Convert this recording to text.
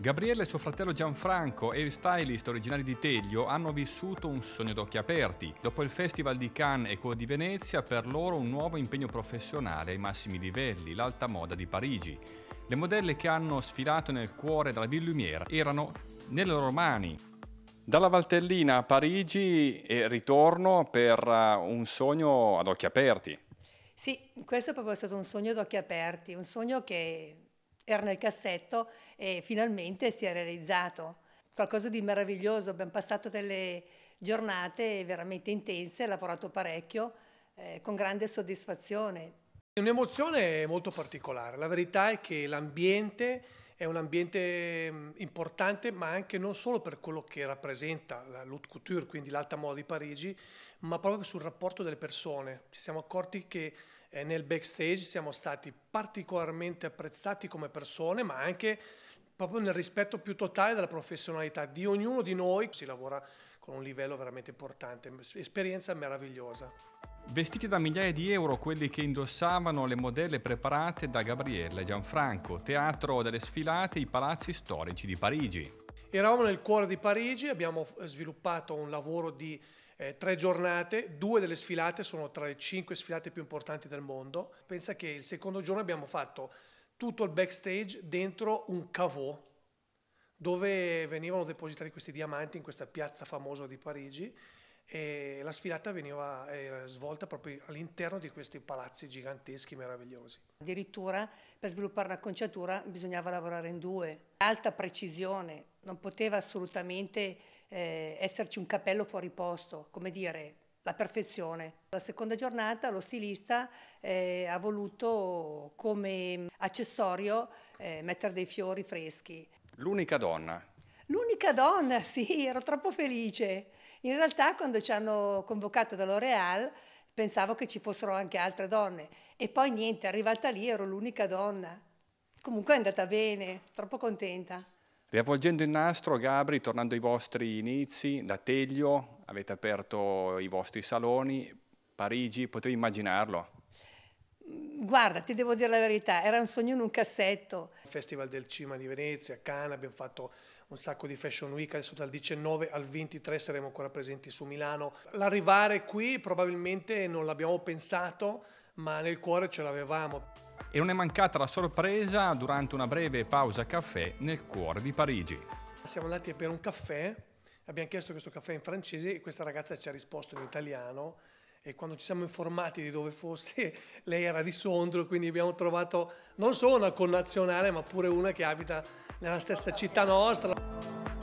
Gabriele e suo fratello Gianfranco e il stylist originale di Teglio hanno vissuto un sogno d'occhi aperti. Dopo il Festival di Cannes e quello di Venezia, per loro un nuovo impegno professionale ai massimi livelli, l'alta moda di Parigi. Le modelle che hanno sfilato nel cuore della Ville Lumière erano nelle loro mani. Dalla Valtellina a Parigi e ritorno per eh, un sogno ad occhi aperti. Sì, questo è proprio stato un sogno ad occhi aperti, un sogno che era nel cassetto e finalmente si è realizzato. Qualcosa di meraviglioso, abbiamo passato delle giornate veramente intense, lavorato parecchio, eh, con grande soddisfazione. Un'emozione molto particolare, la verità è che l'ambiente è un ambiente mm, importante, ma anche non solo per quello che rappresenta la Haute Couture, quindi l'alta moda di Parigi, ma proprio sul rapporto delle persone. Ci siamo accorti che eh, nel backstage siamo stati particolarmente apprezzati come persone, ma anche proprio nel rispetto più totale della professionalità di ognuno di noi. Si lavora con un livello veramente importante, esperienza meravigliosa. Vestiti da migliaia di euro quelli che indossavano le modelle preparate da Gabriella e Gianfranco, teatro delle sfilate, i palazzi storici di Parigi. Eravamo nel cuore di Parigi, abbiamo sviluppato un lavoro di eh, tre giornate, due delle sfilate sono tra le cinque sfilate più importanti del mondo. Pensa che il secondo giorno abbiamo fatto tutto il backstage dentro un cavò dove venivano depositati questi diamanti in questa piazza famosa di Parigi e la sfilata veniva svolta proprio all'interno di questi palazzi giganteschi meravigliosi. Addirittura per sviluppare una conciatura bisognava lavorare in due, alta precisione, non poteva assolutamente eh, esserci un capello fuori posto, come dire, la perfezione. La seconda giornata lo stilista eh, ha voluto come accessorio eh, mettere dei fiori freschi. L'unica donna. L'unica donna, sì, ero troppo felice. In realtà quando ci hanno convocato da L'Oreal pensavo che ci fossero anche altre donne e poi niente, arrivata lì ero l'unica donna. Comunque è andata bene, troppo contenta. Riavvolgendo il nastro, Gabri, tornando ai vostri inizi, da Teglio, avete aperto i vostri saloni, Parigi, potevi immaginarlo? Guarda, ti devo dire la verità, era un sogno in un cassetto. Il Festival del Cima di Venezia, Cana, abbiamo fatto un sacco di Fashion Week, adesso dal 19 al 23 saremo ancora presenti su Milano. L'arrivare qui probabilmente non l'abbiamo pensato, ma nel cuore ce l'avevamo. E non è mancata la sorpresa durante una breve pausa caffè nel cuore di Parigi. Siamo andati per un caffè, abbiamo chiesto questo caffè in francese e questa ragazza ci ha risposto in italiano e quando ci siamo informati di dove fosse, lei era di Sondrio, quindi abbiamo trovato non solo una connazionale, ma pure una che abita nella stessa città nostra.